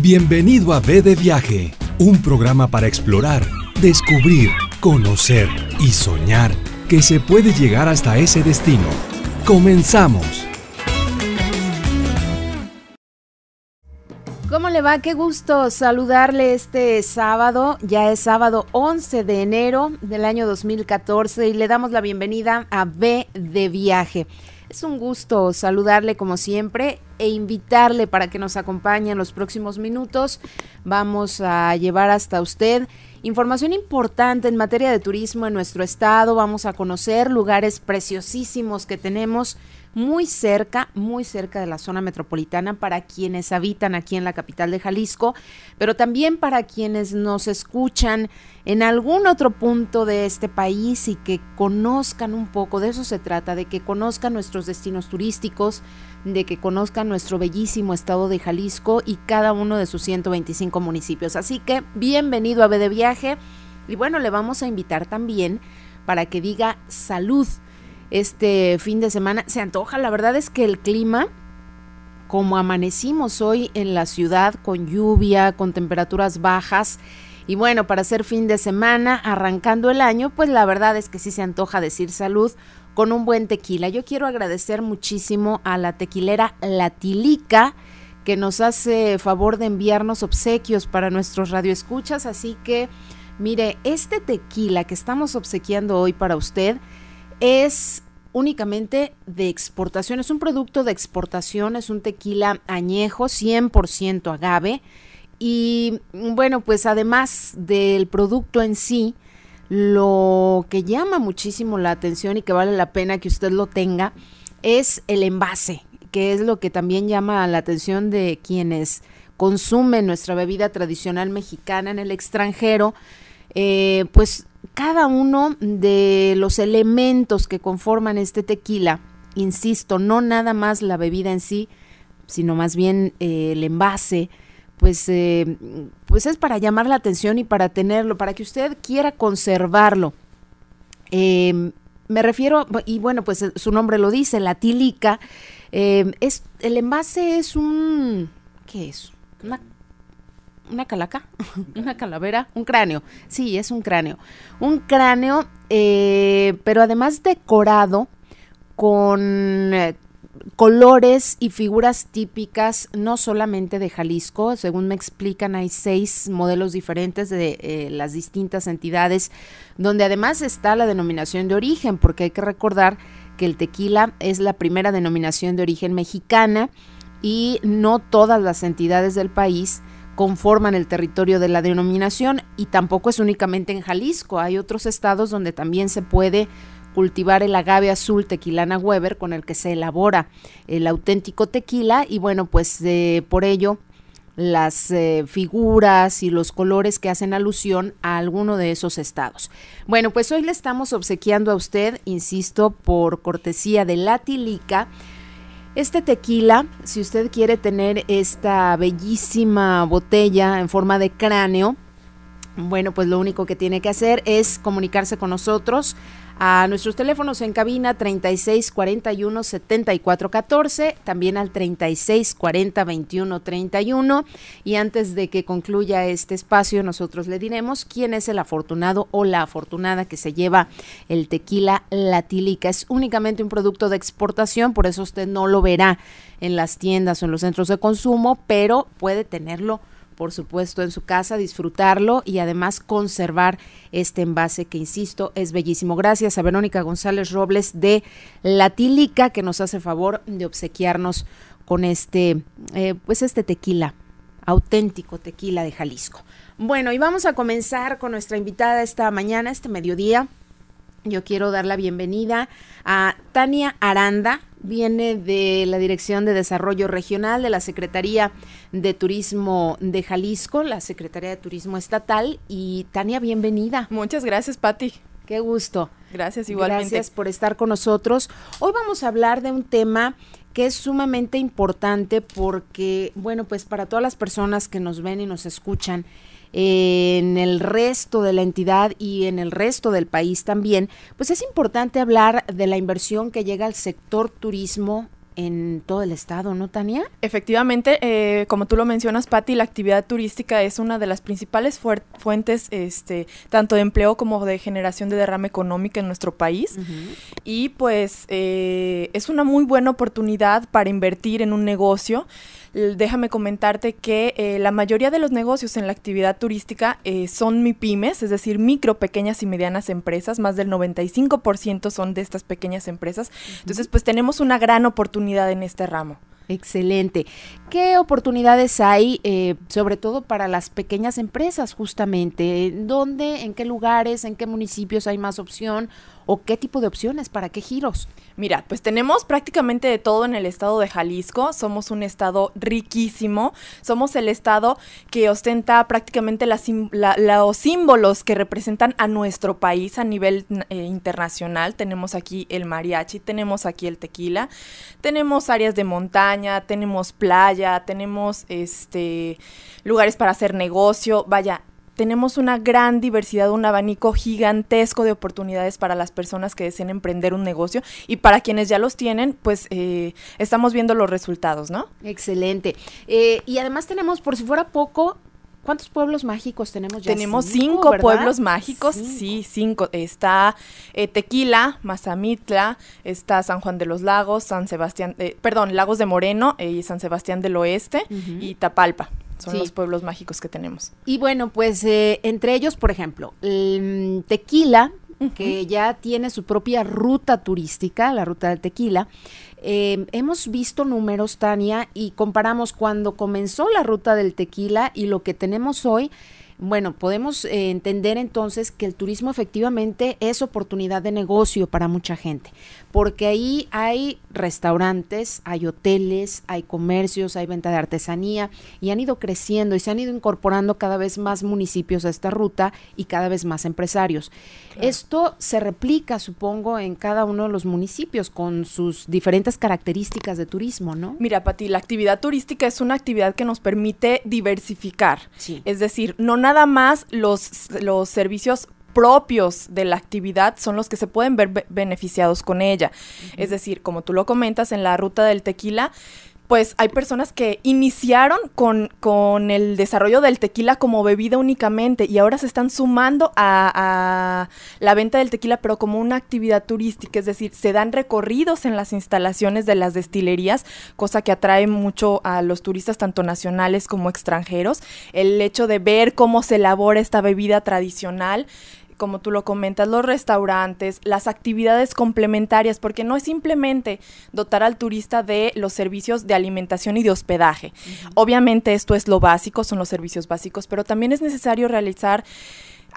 Bienvenido a B de Viaje, un programa para explorar, descubrir, conocer y soñar que se puede llegar hasta ese destino. ¡Comenzamos! ¿Cómo le va? Qué gusto saludarle este sábado. Ya es sábado 11 de enero del año 2014 y le damos la bienvenida a B de Viaje. Es un gusto saludarle como siempre e invitarle para que nos acompañe en los próximos minutos. Vamos a llevar hasta usted información importante en materia de turismo en nuestro estado. Vamos a conocer lugares preciosísimos que tenemos muy cerca, muy cerca de la zona metropolitana para quienes habitan aquí en la capital de Jalisco, pero también para quienes nos escuchan en algún otro punto de este país y que conozcan un poco, de eso se trata, de que conozcan nuestros destinos turísticos, de que conozcan nuestro bellísimo estado de Jalisco y cada uno de sus 125 municipios. Así que bienvenido a B de Viaje y bueno, le vamos a invitar también para que diga salud este fin de semana. Se antoja, la verdad es que el clima, como amanecimos hoy en la ciudad, con lluvia, con temperaturas bajas, y bueno, para ser fin de semana, arrancando el año, pues la verdad es que sí se antoja decir salud con un buen tequila. Yo quiero agradecer muchísimo a la tequilera Latilica que nos hace favor de enviarnos obsequios para nuestros radioescuchas, así que mire, este tequila que estamos obsequiando hoy para usted es únicamente de exportación, es un producto de exportación, es un tequila añejo, 100% agave. Y bueno, pues además del producto en sí, lo que llama muchísimo la atención y que vale la pena que usted lo tenga es el envase, que es lo que también llama la atención de quienes consumen nuestra bebida tradicional mexicana en el extranjero. Eh, pues cada uno de los elementos que conforman este tequila, insisto, no nada más la bebida en sí, sino más bien eh, el envase, pues, eh, pues es para llamar la atención y para tenerlo, para que usted quiera conservarlo. Eh, me refiero, y bueno, pues su nombre lo dice, la tilica. es, el envase es un, ¿qué es? Una una calaca, una calavera, un cráneo. Sí, es un cráneo. Un cráneo, eh, pero además decorado con eh, colores y figuras típicas, no solamente de Jalisco, según me explican, hay seis modelos diferentes de eh, las distintas entidades, donde además está la denominación de origen, porque hay que recordar que el tequila es la primera denominación de origen mexicana y no todas las entidades del país conforman el territorio de la denominación y tampoco es únicamente en Jalisco, hay otros estados donde también se puede cultivar el agave azul tequilana Weber con el que se elabora el auténtico tequila y bueno, pues eh, por ello las eh, figuras y los colores que hacen alusión a alguno de esos estados. Bueno, pues hoy le estamos obsequiando a usted, insisto, por cortesía de Latilica, este tequila, si usted quiere tener esta bellísima botella en forma de cráneo, bueno, pues lo único que tiene que hacer es comunicarse con nosotros a nuestros teléfonos en cabina 3641-7414, también al 3640-2131. Y antes de que concluya este espacio, nosotros le diremos quién es el afortunado o la afortunada que se lleva el tequila latílica. Es únicamente un producto de exportación, por eso usted no lo verá en las tiendas o en los centros de consumo, pero puede tenerlo por supuesto, en su casa, disfrutarlo y además conservar este envase que, insisto, es bellísimo. Gracias a Verónica González Robles de Latílica que nos hace favor de obsequiarnos con este, eh, pues este tequila, auténtico tequila de Jalisco. Bueno, y vamos a comenzar con nuestra invitada esta mañana, este mediodía yo quiero dar la bienvenida a Tania Aranda, viene de la Dirección de Desarrollo Regional de la Secretaría de Turismo de Jalisco, la Secretaría de Turismo Estatal. Y Tania, bienvenida. Muchas gracias, Patti. Qué gusto. Gracias igualmente. Gracias por estar con nosotros. Hoy vamos a hablar de un tema que es sumamente importante porque, bueno, pues para todas las personas que nos ven y nos escuchan, en el resto de la entidad y en el resto del país también, pues es importante hablar de la inversión que llega al sector turismo en todo el estado, ¿no, Tania? Efectivamente, eh, como tú lo mencionas, Patti, la actividad turística es una de las principales fuentes, este, tanto de empleo como de generación de derrame económica en nuestro país. Y pues eh, es una muy buena oportunidad para invertir en un negocio déjame comentarte que eh, la mayoría de los negocios en la actividad turística son MIPIMES, es decir, micro, pequeñas y medianas empresas, más del 95% son de estas pequeñas empresas. Entonces, pues tenemos una gran oportunidad en este ramo. Excelente. ¿Qué oportunidades hay, eh, sobre todo para las pequeñas empresas, justamente? ¿Dónde, en qué lugares, en qué municipios hay más opción o qué tipo de opciones, para qué giros? Mira, pues tenemos prácticamente de todo en el estado de Jalisco. Somos un estado riquísimo. Somos el estado que ostenta prácticamente los símbolos que representan a nuestro país a nivel eh, internacional. Tenemos aquí el mariachi, tenemos aquí el tequila, tenemos áreas de montaña, tenemos playa, tenemos este lugares para hacer negocio. Vaya, tenemos una gran diversidad, un abanico gigantesco de oportunidades para las personas que deseen emprender un negocio y para quienes ya los tienen, pues eh, estamos viendo los resultados, ¿no? Excelente. Eh, y además tenemos, por si fuera poco, ¿Cuántos pueblos mágicos tenemos ya? Tenemos cinco, pueblos mágicos, sí, cinco. Está eh, Tequila, Mazamitla, está San Juan de los Lagos, San Sebastián, eh, perdón, Lagos de Moreno y San Sebastián del Oeste y Tapalpa. Son los pueblos mágicos que tenemos. Y bueno, pues eh, entre ellos, por ejemplo, Tequila, que ya tiene su propia ruta turística, la ruta del Tequila. Em, hemos visto números, Tania, y comparamos cuando comenzó la ruta del tequila y lo que tenemos hoy. Bueno, podemos eh, entender entonces que el turismo efectivamente es oportunidad de negocio para mucha gente, porque ahí hay restaurantes, hay hoteles, hay comercios, hay venta de artesanía y han ido creciendo y se han ido incorporando cada vez más municipios a esta ruta y cada vez más empresarios. Esto se replica, supongo, en cada uno de los municipios con sus diferentes características de turismo, ¿no? Mira, Pati, la actividad turística es una actividad que nos permite diversificar. Es decir, no nada más los, servicios propios de la actividad son los que se pueden ver beneficiados con ella. Es decir, como tú lo comentas, en la ruta del tequila pues hay personas que iniciaron con, el desarrollo del tequila como bebida únicamente y ahora se están sumando a, a, la venta del tequila, pero como una actividad turística, es decir, se dan recorridos en las instalaciones de las destilerías, cosa que atrae mucho a los turistas, tanto nacionales como extranjeros. El hecho de ver cómo se elabora esta bebida tradicional como tú lo comentas, los restaurantes, las actividades complementarias, porque no es simplemente dotar al turista de los servicios de alimentación y de hospedaje. Obviamente esto es lo básico, son los servicios básicos, pero también es necesario realizar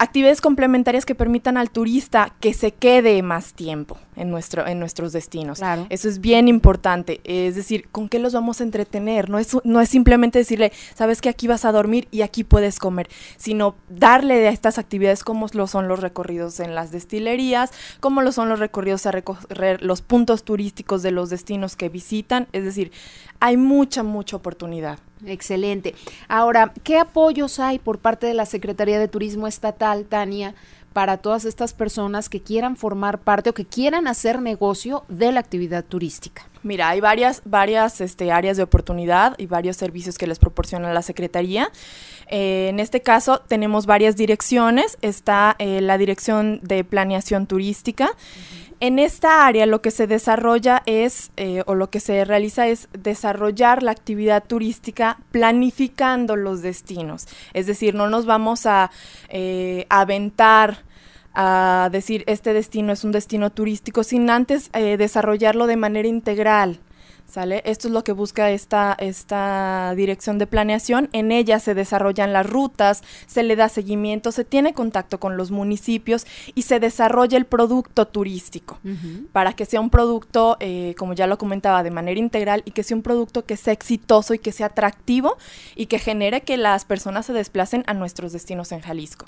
actividades complementarias que permitan al turista que se quede más tiempo en, nuestro, en nuestros destinos. Eso es bien importante. Es decir, ¿con qué los vamos a entretener? No es, no es simplemente decirle, sabes que aquí vas a dormir y aquí puedes comer, sino darle a estas actividades como lo son los recorridos en las destilerías, como lo son los recorridos a recorrer los puntos turísticos de los destinos que visitan. Es decir, hay mucha, mucha oportunidad. Excelente. Ahora, ¿qué apoyos hay por parte de la Secretaría de Turismo Estatal, Tania, para todas estas personas que quieran formar parte o que quieran hacer negocio de la actividad turística? Mira, hay varias, varias este, áreas de oportunidad y varios servicios que les proporciona la Secretaría. Eh, en este caso tenemos varias direcciones. Está eh, la Dirección de Planeación Turística. En esta área lo que se desarrolla es, eh, o lo que se realiza es desarrollar la actividad turística planificando los destinos. Es decir, no nos vamos a aventar a decir este destino es un destino turístico sin antes eh, desarrollarlo de manera integral. ¿Sale? Esto es lo que busca esta, esta dirección de planeación. En ella se desarrollan las rutas, se le da seguimiento, se tiene contacto con los municipios y se desarrolla el producto turístico para que sea un producto, eh, como ya lo comentaba, de manera integral y que sea un producto que sea exitoso y que sea atractivo y que genere que las personas se desplacen a nuestros destinos en Jalisco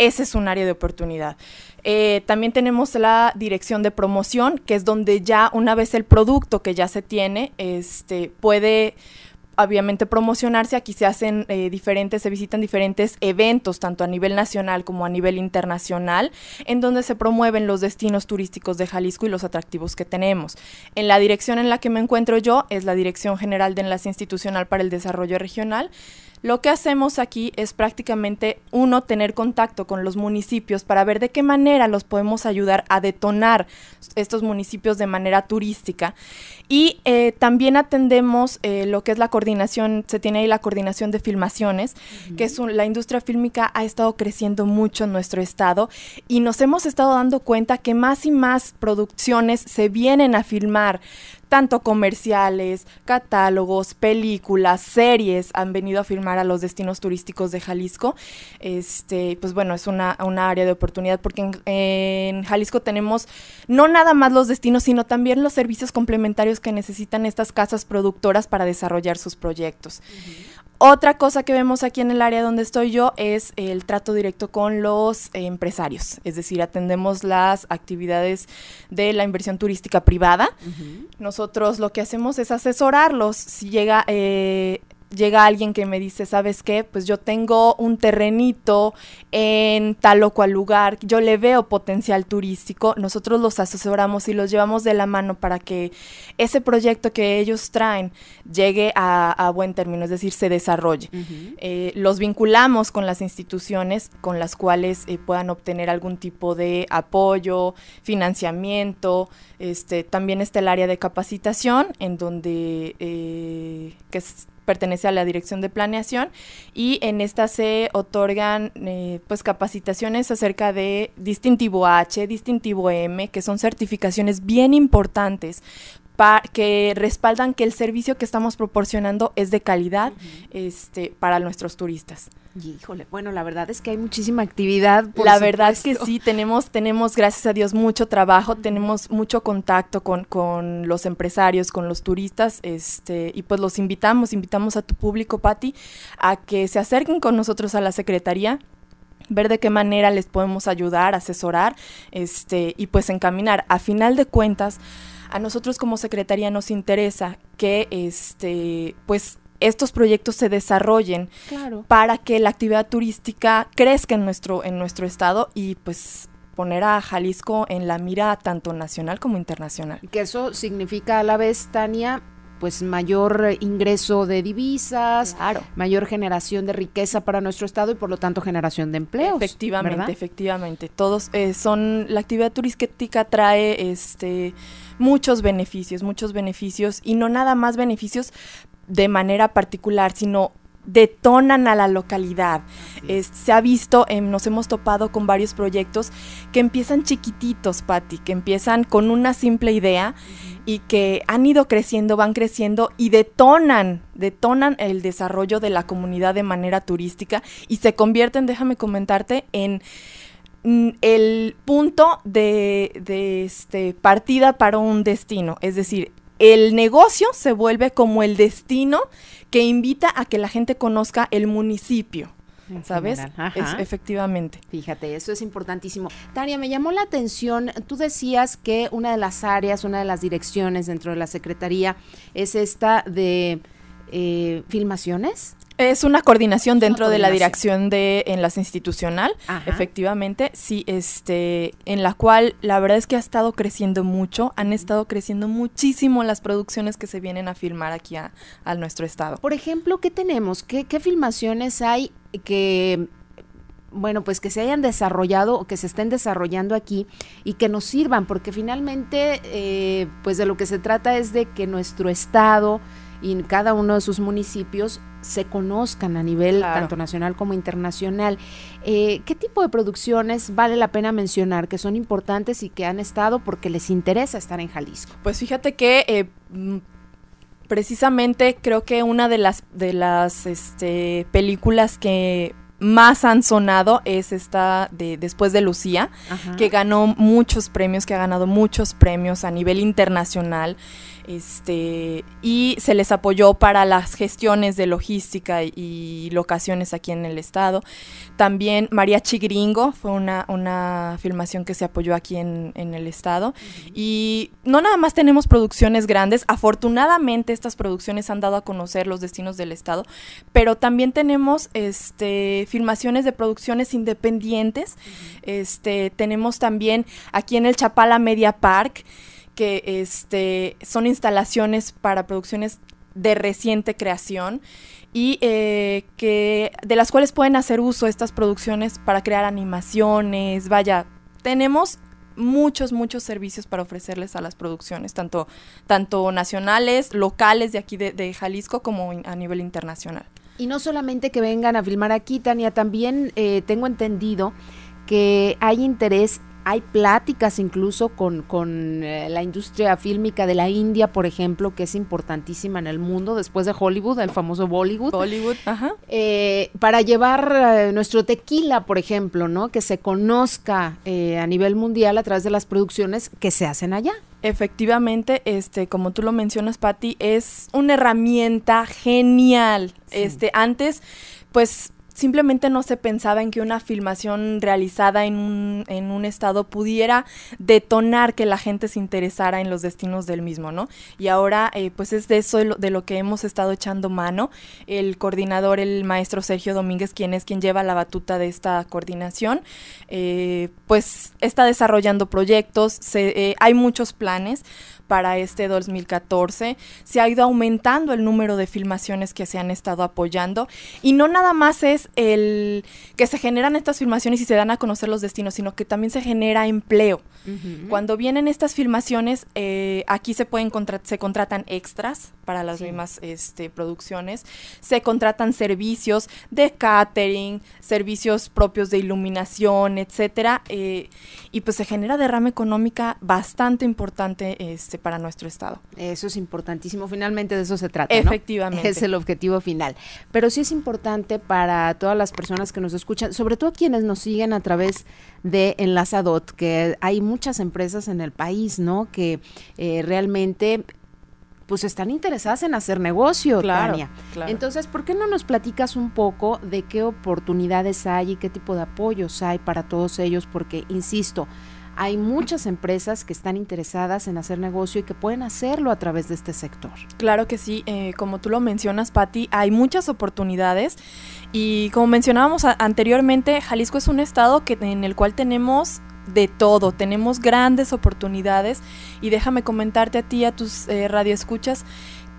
ese es un área de oportunidad. Eh, también tenemos la dirección de promoción, que es donde ya una vez el producto que ya se tiene, este, puede obviamente promocionarse. Aquí se hacen eh, diferentes, se visitan diferentes eventos, tanto a nivel nacional como a nivel internacional, en donde se promueven los destinos turísticos de Jalisco y los atractivos que tenemos. En la dirección en la que me encuentro yo es la Dirección General de Enlace Institucional para el Desarrollo Regional. Lo que hacemos aquí es prácticamente, uno, tener contacto con los municipios para ver de qué manera los podemos ayudar a detonar estos municipios de manera turística. Y eh, también atendemos eh, lo que es la coordinación, se tiene ahí la coordinación de filmaciones, que es la industria fílmica ha estado creciendo mucho en nuestro estado y nos hemos estado dando cuenta que más y más producciones se vienen a filmar tanto comerciales, catálogos, películas, series han venido a firmar a los destinos turísticos de Jalisco. Este, pues bueno, es una, una área de oportunidad porque en, Jalisco tenemos no nada más los destinos, sino también los servicios complementarios que necesitan estas casas productoras para desarrollar sus proyectos. Otra cosa que vemos aquí en el área donde estoy yo es el trato directo con los empresarios, es decir, atendemos las actividades de la inversión turística privada. Nosotros lo que hacemos es asesorarlos si llega... Eh, llega alguien que me dice, ¿sabes qué? Pues yo tengo un terrenito en tal o cual lugar, yo le veo potencial turístico, nosotros los asesoramos y los llevamos de la mano para que ese proyecto que ellos traen llegue a, buen término, es decir, se desarrolle. Eh, los vinculamos con las instituciones con las cuales eh, puedan obtener algún tipo de apoyo, financiamiento, este, también está el área de capacitación en donde... Eh, que pertenece a la Dirección de Planeación y en esta se otorgan eh, pues capacitaciones acerca de distintivo H, distintivo M, que son certificaciones bien importantes que respaldan que el servicio que estamos proporcionando es de calidad este, para nuestros turistas. Híjole, bueno, la verdad es que hay muchísima actividad. la verdad es que sí, tenemos, tenemos, gracias a Dios, mucho trabajo, tenemos mucho contacto con, con, los empresarios, con los turistas, este, y pues los invitamos, invitamos a tu público, Patti, a que se acerquen con nosotros a la Secretaría ver de qué manera les podemos ayudar, asesorar este, y pues encaminar. A final de cuentas, a nosotros como Secretaría nos interesa que este, pues estos proyectos se desarrollen para que la actividad turística crezca en nuestro, en nuestro estado y pues poner a Jalisco en la mira tanto nacional como internacional. Que eso significa a la vez, Tania, pues mayor ingreso de divisas, mayor generación de riqueza para nuestro estado y por lo tanto generación de empleos. Efectivamente, efectivamente. Todos eh, son la actividad turística trae este muchos beneficios, muchos beneficios y no nada más beneficios de manera particular, sino detonan a la localidad. se ha visto, em, nos hemos topado con varios proyectos que empiezan chiquititos, Patti, que empiezan con una simple idea y que han ido creciendo, van creciendo y detonan, detonan el desarrollo de la comunidad de manera turística y se convierten, déjame comentarte, en mm, el punto de, este, partida para un destino. Es decir, el negocio se vuelve como el destino que invita a que la gente conozca el municipio. ¿Sabes? efectivamente. Fíjate, eso es importantísimo. Tania, me llamó la atención, tú decías que una de las áreas, una de las direcciones dentro de la Secretaría es esta de eh, filmaciones. Es una coordinación dentro de la dirección de enlace institucional, efectivamente, sí, este, en la cual la verdad es que ha estado creciendo mucho, han estado creciendo muchísimo las producciones que se vienen a filmar aquí a, nuestro estado. Por ejemplo, ¿qué tenemos? ¿Qué, filmaciones hay que bueno, pues que se hayan desarrollado o que se estén desarrollando aquí y que nos sirvan, porque finalmente, eh, pues de lo que se trata es de que nuestro Estado y en cada uno de sus municipios se conozcan a nivel tanto nacional como internacional. Eh, ¿Qué tipo de producciones vale la pena mencionar que son importantes y que han estado porque les interesa estar en Jalisco? Pues fíjate que eh, mm, precisamente creo que una de las, de las este, películas que más han sonado es esta de después de Lucía, que ganó muchos premios, que ha ganado muchos premios a nivel internacional. Este, y se les apoyó para las gestiones de logística y, locaciones aquí en el estado. También María Chigringo fue una, una filmación que se apoyó aquí en, en el estado. Y no nada más tenemos producciones grandes, afortunadamente estas producciones han dado a conocer los destinos del estado, pero también tenemos este filmaciones de producciones independientes. Este, tenemos también aquí en el Chapala Media Park, que este, son instalaciones para producciones de reciente creación y eh, que de las cuales pueden hacer uso estas producciones para crear animaciones, vaya, tenemos muchos, muchos servicios para ofrecerles a las producciones, tanto, tanto nacionales, locales de aquí de, Jalisco como a nivel internacional. Y no solamente que vengan a filmar aquí, Tania, también eh, tengo entendido que hay interés hay pláticas incluso con, eh, la industria fílmica de la India, por ejemplo, que es importantísima en el mundo, después de Hollywood, el famoso Bollywood. Bollywood, ajá. Eh, para llevar nuestro tequila, por ejemplo, ¿no? Que se conozca a nivel mundial a través de las producciones que se hacen allá. Efectivamente, este, como tú lo mencionas, Patti, es una herramienta genial. Este, antes, pues simplemente no se pensaba en que una filmación realizada en un, en un estado pudiera detonar que la gente se interesara en los destinos del mismo, ¿no? Y ahora, eh, pues es de eso de lo, que hemos estado echando mano. El coordinador, el maestro Sergio Domínguez, quien es quien lleva la batuta de esta coordinación, eh, pues está desarrollando proyectos, eh, hay muchos planes para este 2014. Se ha ido aumentando el número de filmaciones que se han estado apoyando. Y no nada más es el que se generan estas filmaciones y se dan a conocer los destinos, sino que también se genera empleo. Cuando vienen estas filmaciones, eh, aquí se pueden se contratan extras para las mismas este, producciones, se contratan servicios de catering, servicios propios de iluminación, etcétera, eh, y pues se genera derrama económica bastante importante este, para nuestro estado. Eso es importantísimo. Finalmente de eso se trata. Efectivamente, es el objetivo final. Pero sí es importante para todas las personas que nos escuchan, sobre todo quienes nos siguen a través de Enlazadot, que hay muchas empresas en el país, ¿no? Que eh, realmente pues están interesadas en hacer negocio, Tania. Entonces, ¿por qué no nos platicas un poco de qué oportunidades hay y qué tipo de apoyos hay para todos ellos? Porque, insisto, hay muchas empresas que están interesadas en hacer negocio y que pueden hacerlo a través de este sector. Claro que sí, eh, como tú lo mencionas, Patti, hay muchas oportunidades y como mencionábamos anteriormente, Jalisco es un estado que, en el cual tenemos de todo, tenemos grandes oportunidades y déjame comentarte a ti, a tus eh, radioescuchas,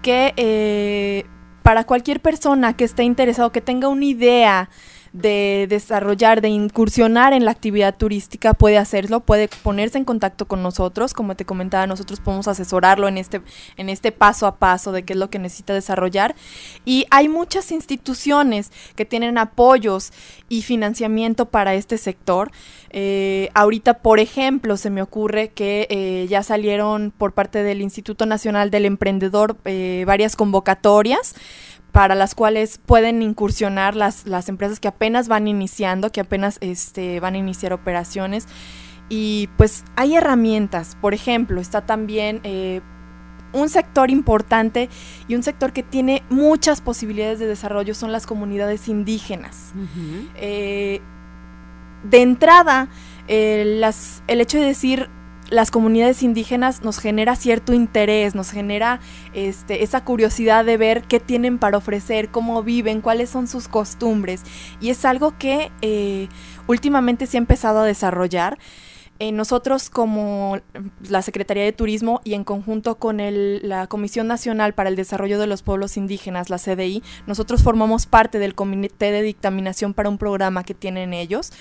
que eh, para cualquier persona que esté interesado, que tenga una idea, de desarrollar, de incursionar en la actividad turística, puede hacerlo, puede ponerse en contacto con nosotros. Como te comentaba, nosotros podemos asesorarlo en este, en este paso a paso de qué es lo que necesita desarrollar. Y hay muchas instituciones que tienen apoyos y financiamiento para este sector. Eh, ahorita, por ejemplo, se me ocurre que eh, ya salieron por parte del Instituto Nacional del Emprendedor eh, varias convocatorias para las cuales pueden incursionar las, las empresas que apenas van iniciando, que apenas este, van a iniciar operaciones. Y pues hay herramientas, por ejemplo, está también eh, un sector importante y un sector que tiene muchas posibilidades de desarrollo son las comunidades indígenas. Eh, de entrada, eh, las, el hecho de decir las comunidades indígenas nos genera cierto interés, nos genera este, esa curiosidad de ver qué tienen para ofrecer, cómo viven, cuáles son sus costumbres. Y es algo que eh, últimamente se ha empezado a desarrollar. Eh, nosotros como la Secretaría de Turismo y en conjunto con la Comisión Nacional para el Desarrollo de los Pueblos Indígenas, la CDI, nosotros formamos parte del comité de dictaminación para un programa que tienen ellos,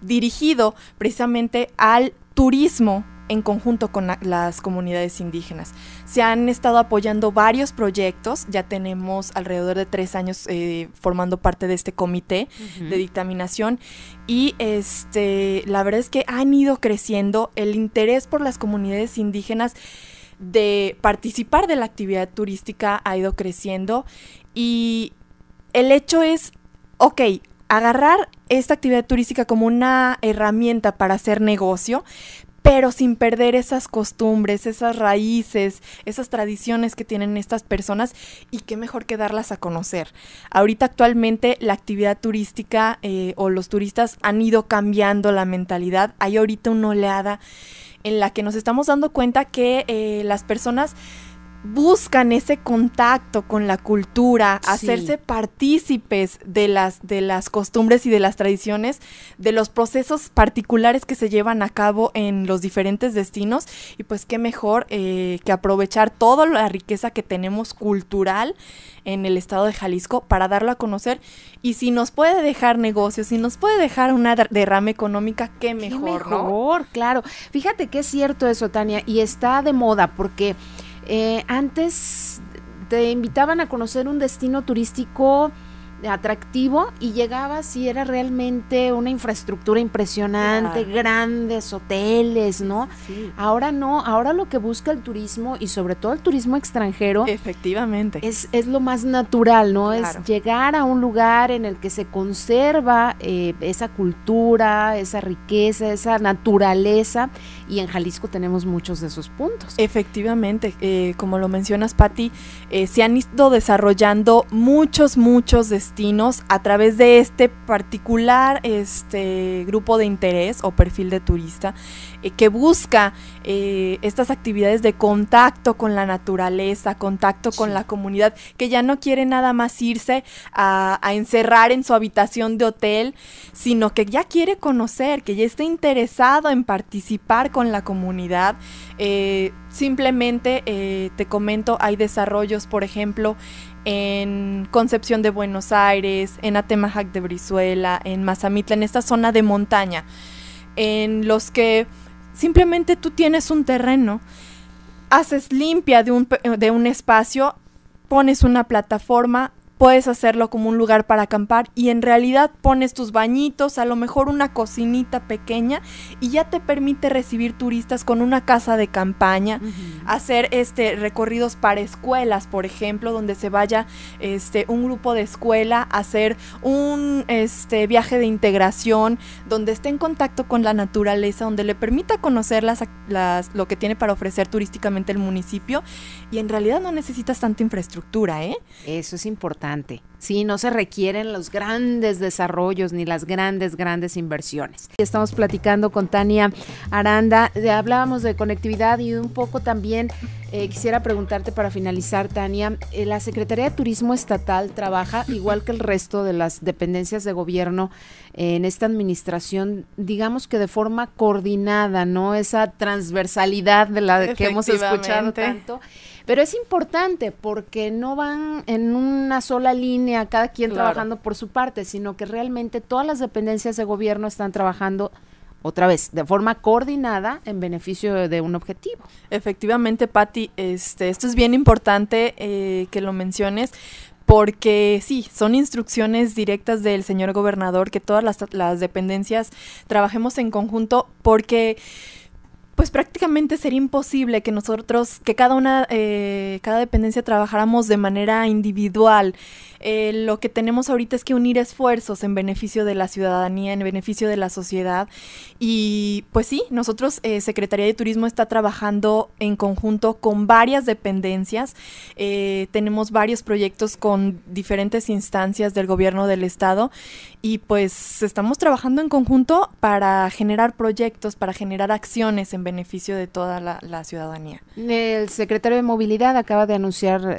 dirigido precisamente al turismo en conjunto con las comunidades indígenas. Se han estado apoyando varios proyectos, ya tenemos alrededor de tres años eh, formando parte de este comité de dictaminación y este, la verdad es que han ido creciendo el interés por las comunidades indígenas de participar de la actividad turística ha ido creciendo y el hecho es, ok, agarrar esta actividad turística como una herramienta para hacer negocio, pero sin perder esas costumbres, esas raíces, esas tradiciones que tienen estas personas y qué mejor que darlas a conocer. Ahorita actualmente la actividad turística eh, o los turistas han ido cambiando la mentalidad, hay ahorita una oleada en la que nos estamos dando cuenta que eh, las personas buscan ese contacto con la cultura, hacerse partícipes de las, de las costumbres y de las tradiciones, de los procesos particulares que se llevan a cabo en los diferentes destinos. Y pues qué mejor eh, que aprovechar toda la riqueza que tenemos cultural en el estado de Jalisco para darlo a conocer. Y si nos puede dejar negocios, si nos puede dejar una derrama económica, qué mejor. Qué mejor, claro. Fíjate que es cierto eso, Tania, y está de moda porque eh, antes te invitaban a conocer un destino turístico atractivo y llegaba si era realmente una infraestructura impresionante, grandes hoteles, ¿no? Ahora no, ahora lo que busca el turismo y sobre todo el turismo extranjero. Efectivamente. Es, es lo más natural, ¿no? Es llegar a un lugar en el que se conserva eh, esa cultura, esa riqueza, esa naturaleza y en Jalisco tenemos muchos de esos puntos. Efectivamente, eh, como lo mencionas, Patti, eh, se han ido desarrollando muchos, muchos de destinos a través de este particular este, grupo de interés o perfil de turista eh, que busca eh, estas actividades de contacto con la naturaleza, contacto con la comunidad, que ya no quiere nada más irse a, encerrar en su habitación de hotel, sino que ya quiere conocer, que ya está interesado en participar con la comunidad. Eh, simplemente te comento, hay desarrollos, por ejemplo, en Concepción de Buenos Aires, en Atemajac de Brizuela, en Mazamitla, en esta zona de montaña, en los que simplemente tú tienes un terreno, haces limpia de un, de un espacio, pones una plataforma, puedes hacerlo como un lugar para acampar y en realidad pones tus bañitos, a lo mejor una cocinita pequeña y ya te permite recibir turistas con una casa de campaña, hacer este recorridos para escuelas, por ejemplo, donde se vaya este un grupo de escuela hacer un este viaje de integración donde esté en contacto con la naturaleza, donde le permita conocer las, las lo que tiene para ofrecer turísticamente el municipio y en realidad no necesitas tanta infraestructura, ¿eh? Eso es importante Sí, no se requieren los grandes desarrollos ni las grandes, grandes inversiones. Estamos platicando con Tania Aranda. Hablábamos de conectividad y un poco también eh, quisiera preguntarte para finalizar, Tania. Eh, la Secretaría de Turismo Estatal trabaja, igual que el resto de las dependencias de gobierno, en esta administración, digamos que de forma coordinada, ¿no? Esa transversalidad de la que hemos escuchado tanto. Pero es importante porque no van en una sola línea cada quien trabajando por su parte, sino que realmente todas las dependencias de gobierno están trabajando otra vez, de forma coordinada en beneficio de un objetivo. Efectivamente, Patti, este, esto es bien importante eh, que lo menciones, porque sí, son instrucciones directas del señor gobernador que todas las, las, dependencias trabajemos en conjunto porque pues prácticamente sería imposible que nosotros, que cada una, eh, cada dependencia trabajáramos de manera individual eh, lo que tenemos ahorita es que unir esfuerzos en beneficio de la ciudadanía, en beneficio de la sociedad. Y pues sí, nosotros, eh, Secretaría de Turismo, está trabajando en conjunto con varias dependencias. Eh, tenemos varios proyectos con diferentes instancias del gobierno del estado y pues estamos trabajando en conjunto para generar proyectos, para generar acciones en beneficio de toda la, ciudadanía. El secretario de Movilidad acaba de anunciar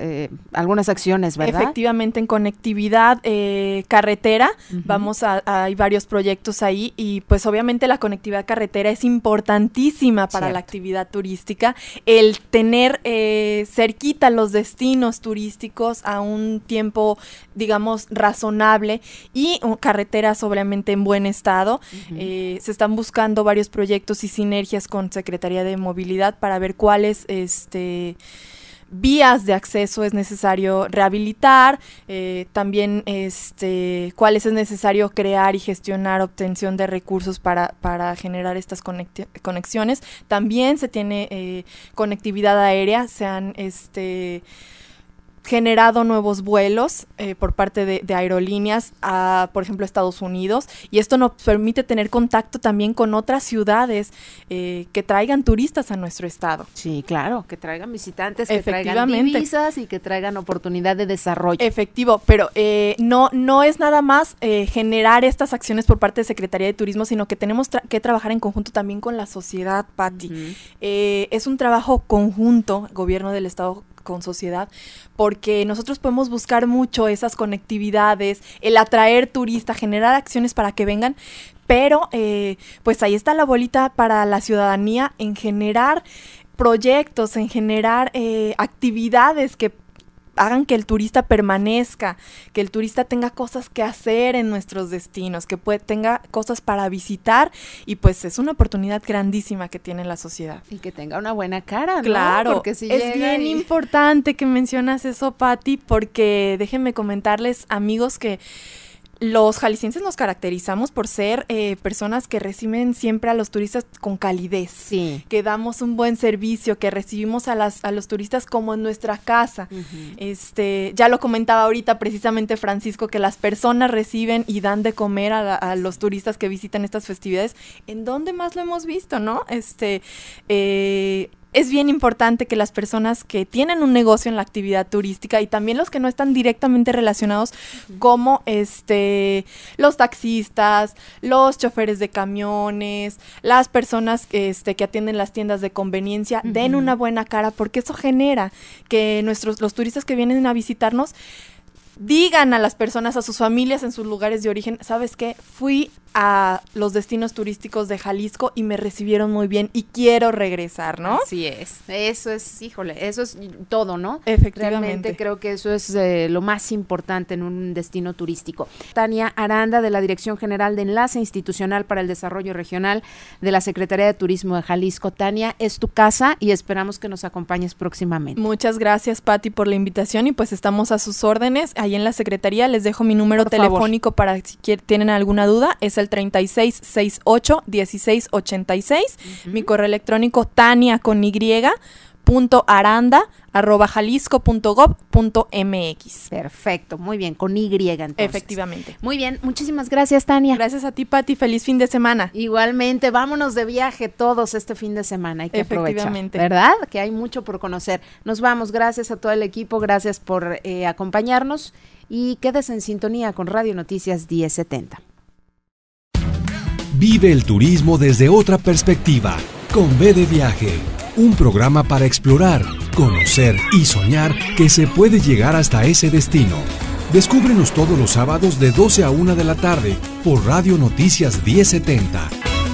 algunas acciones, ¿verdad? Efectivamente, en conectividad eh, carretera. Vamos a, hay varios proyectos ahí y pues obviamente la conectividad carretera es importantísima para la actividad turística. El tener eh, cerquita los destinos turísticos a un tiempo, digamos, razonable y carreteras obviamente en buen estado. Eh, se están buscando varios proyectos y sinergias con Secretaría de Movilidad para ver cuáles este vías de acceso es necesario rehabilitar, eh, también este, cuáles es necesario crear y gestionar obtención de recursos para, para generar estas conexiones. También se tiene eh, conectividad aérea, sean Este, generado nuevos vuelos eh, por parte de, aerolíneas a, por ejemplo, Estados Unidos. Y esto nos permite tener contacto también con otras ciudades eh, que traigan turistas a nuestro estado. Sí, claro, que traigan visitantes, que traigan divisas y que traigan oportunidad de desarrollo. Efectivo, pero eh, no, no es nada más generar estas acciones por parte de Secretaría de Turismo, sino que tenemos que trabajar en conjunto también con la sociedad, Patti. es un trabajo conjunto, gobierno del estado con sociedad, porque nosotros podemos buscar mucho esas conectividades, el atraer turistas, generar acciones para que vengan, pero eh, pues ahí está la bolita para la ciudadanía en generar proyectos, en generar eh, actividades que hagan que el turista permanezca, que el turista tenga cosas que hacer en nuestros destinos, que tenga cosas para visitar y pues es una oportunidad grandísima que tiene la sociedad. Y que tenga una buena cara, ¿no? Claro, porque sí es bien importante que mencionas eso, Patti, porque déjenme comentarles, amigos, que los jaliscienses nos caracterizamos por ser eh, personas que reciben siempre a los turistas con calidez, sí. que damos un buen servicio, que recibimos a, los turistas como en nuestra casa. este, ya lo comentaba ahorita precisamente Francisco, que las personas reciben y dan de comer a, los turistas que visitan estas festividades. ¿En dónde más lo hemos visto, no? Este, eh, es bien importante que las personas que tienen un negocio en la actividad turística y también los que no están directamente relacionados, como este, los taxistas, los choferes de camiones, las personas que, este, que atienden las tiendas de conveniencia, den una buena cara, porque eso genera que nuestros, los turistas que vienen a visitarnos digan a las personas, a sus familias en sus lugares de origen, ¿sabes qué? Fui a los destinos turísticos de Jalisco y me recibieron muy bien y quiero regresar, ¿no? Así es. Eso es, híjole, eso es todo, ¿no? Efectivamente. creo que eso es eh, lo más importante en un destino turístico. Tania Aranda de la Dirección General de Enlace Institucional para el Desarrollo Regional de la Secretaría de Turismo de Jalisco. Tania, es tu casa y esperamos que nos acompañes próximamente. Muchas gracias, Patti, por la invitación y pues estamos a sus órdenes. Ahí en la Secretaría les dejo mi número telefónico para si tienen alguna duda. Es el 3668-1686. Mi correo electrónico tania con y punto aranda arroba jalisco mx. Perfecto, muy bien, con Y entonces. Efectivamente. Muy bien, muchísimas gracias Tania. Gracias a ti Pati, feliz fin de semana. Igualmente, vámonos de viaje todos este fin de semana, hay que Efectivamente. aprovechar, ¿verdad? Que hay mucho por conocer. Nos vamos, gracias a todo el equipo, gracias por eh, acompañarnos y quedes en sintonía con Radio Noticias 1070. Vive el turismo desde otra perspectiva, con B de Viaje, un programa para explorar, conocer y soñar que se puede llegar hasta ese destino. Descúbrenos todos los sábados de 12 a 1 de la tarde por Radio Noticias 1070.